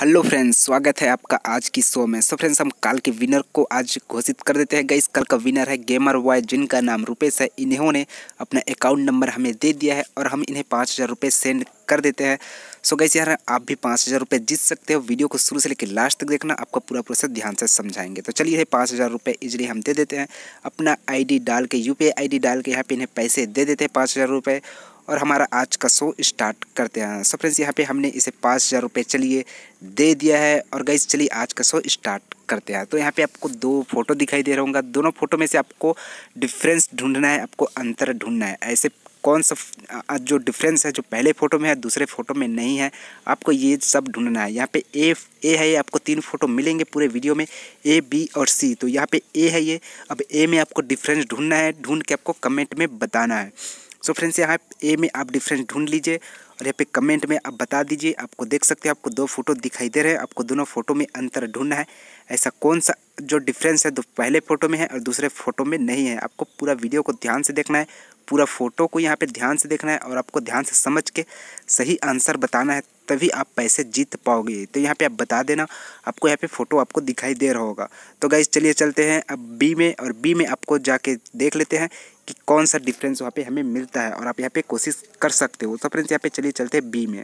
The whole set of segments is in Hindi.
हेलो फ्रेंड्स स्वागत है आपका आज की शो में सो फ्रेंड्स हम काल के विनर को आज घोषित कर देते हैं गई कल का विनर है गेमर बॉय जिनका नाम रुपेश है इन्होंने अपना अकाउंट नंबर हमें दे दिया है और हम इन्हें पाँच हज़ार रुपये सेंड कर देते हैं सो गई यार आप भी पाँच हज़ार रुपये जीत सकते हो वीडियो को शुरू से लेकर लास्ट तक देखना आपका पूरा प्रोसेस ध्यान से समझाएंगे तो चलिए पाँच हज़ार रुपये इजली हम दे देते हैं अपना डी डाल के आई डी डाल के यहाँ पर इन्हें पैसे दे देते हैं पाँच हज़ार रुपये और हमारा आज का शो स्टार्ट करते हैं सो फ्रेंड्स यहाँ पे हमने इसे पाँच हज़ार रुपये चलिए दे दिया है और गई चलिए आज का शो स्टार्ट करते हैं तो यहाँ पे आपको दो फोटो दिखाई दे रहा दोनों फोटो में से आपको डिफरेंस ढूंढना है आपको अंतर ढूंढना है ऐसे कौन सा जो डिफरेंस है जो पहले फ़ोटो में है दूसरे फ़ोटो में नहीं है आपको ये सब ढूंढना है यहाँ पे ए ए है आपको तीन फ़ोटो मिलेंगे पूरे वीडियो में ए बी और सी तो यहाँ पे ए है ये अब ए में आपको डिफरेंस ढूंढना है ढूंढ के आपको कमेंट में बताना है सो फ्रेंड्स यहाँ ए में आप डिफरेंस ढूंढ लीजिए और यहाँ पे कमेंट में आप बता दीजिए आपको देख सकते हैं आपको दो फोटो दिखाई दे रहे हैं आपको दोनों फोटो में अंतर ढूंढना है ऐसा कौन सा जो डिफरेंस है दो पहले फ़ोटो में है और दूसरे फोटो में नहीं है आपको पूरा वीडियो को ध्यान से देखना है पूरा फ़ोटो को यहाँ पे ध्यान से देखना है और आपको ध्यान से समझ के सही आंसर बताना है तभी आप पैसे जीत पाओगे तो यहाँ पे आप बता देना आपको यहाँ पे फ़ोटो आपको दिखाई दे रहा होगा तो गाइज चलिए चलते हैं अब बी में और बी में आपको जाके देख लेते हैं कि कौन सा डिफरेंस वहाँ पे हमें मिलता है और आप यहाँ पे कोशिश कर सकते हो तो फ्रेंड्स यहाँ पे चलिए चलते हैं बी में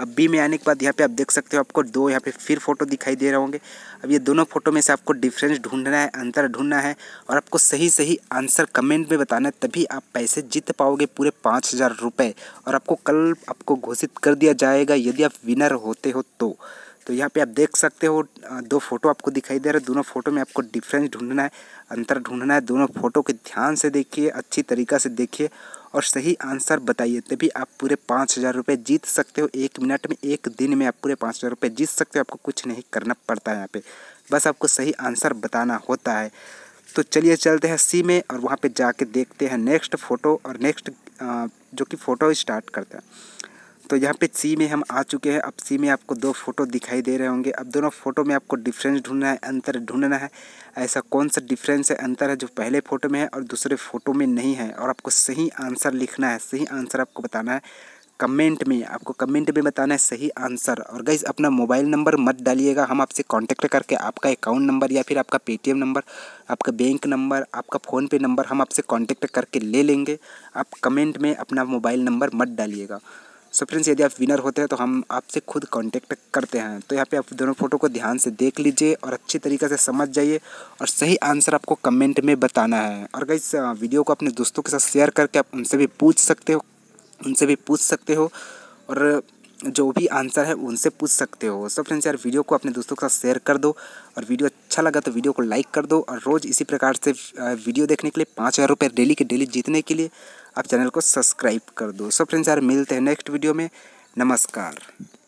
अब बी में आने के बाद यहाँ पे आप देख सकते हो आपको दो यहाँ पे फिर फोटो दिखाई दे रहे होंगे अब ये दोनों फोटो में से आपको डिफरेंस ढूंढना है अंतर ढूंढना है और आपको सही सही आंसर कमेंट में बताना है तभी आप पैसे जीत पाओगे पूरे पाँच हज़ार रुपये और आपको कल आपको घोषित कर दिया जाएगा यदि आप विनर होते हो तो तो यहाँ पे आप देख सकते हो दो फोटो आपको दिखाई दे रहा है दोनों फोटो में आपको डिफरेंस ढूंढना है अंतर ढूंढना है दोनों फोटो के ध्यान से देखिए अच्छी तरीक़ा से देखिए और सही आंसर बताइए तभी आप पूरे पाँच हज़ार रुपये जीत सकते हो एक मिनट में एक दिन में आप पूरे पाँच हज़ार रुपये जीत सकते हो आपको कुछ नहीं करना पड़ता है यहाँ पे बस आपको सही आंसर बताना होता है तो चलिए चलते हैं सी में और वहाँ पे जाके देखते हैं नेक्स्ट फ़ोटो और नेक्स्ट जो कि फ़ोटो स्टार्ट करते हैं तो यहाँ पे सी में हम आ चुके हैं अब सी में आपको दो फोटो दिखाई दे रहे होंगे अब दोनों फोटो में आपको डिफरेंस ढूंढना है अंतर ढूंढना है ऐसा कौन सा डिफरेंस है अंतर है जो पहले फ़ोटो में है और दूसरे फ़ोटो में नहीं है और आपको सही आंसर लिखना है सही आंसर आपको बताना है कमेंट में आपको कमेंट में बताना है सही आंसर और गाइज अपना मोबाइल नंबर मत डालिएगा हम आपसे कांटेक्ट करके आपका अकाउंट नंबर या फिर आपका पेटीएम नंबर आपका बैंक नंबर आपका फ़ोनपे नंबर हम आपसे कांटेक्ट करके ले लेंगे आप कमेंट में अपना मोबाइल नंबर मत डालिएगा सो फ्रेंड्स यदि आप विनर होते हैं तो हम आपसे खुद कांटेक्ट करते हैं तो यहाँ पे आप दोनों फ़ोटो को ध्यान से देख लीजिए और अच्छी तरीके से समझ जाइए और सही आंसर आपको कमेंट में बताना है और गाइस वीडियो को अपने दोस्तों के साथ शेयर करके आप उनसे भी पूछ सकते हो उनसे भी पूछ सकते हो और जो भी आंसर है उनसे पूछ सकते हो सो फ्रेंड्स यार वीडियो को अपने दोस्तों के साथ शेयर कर दो और वीडियो अच्छा लगा तो वीडियो को लाइक कर दो और रोज़ इसी प्रकार से वीडियो देखने के लिए पाँच हज़ार रुपये डेली के डेली जीतने के लिए आप चैनल को सब्सक्राइब कर दो सो फ्रेंड्स यार मिलते हैं नेक्स्ट वीडियो में नमस्कार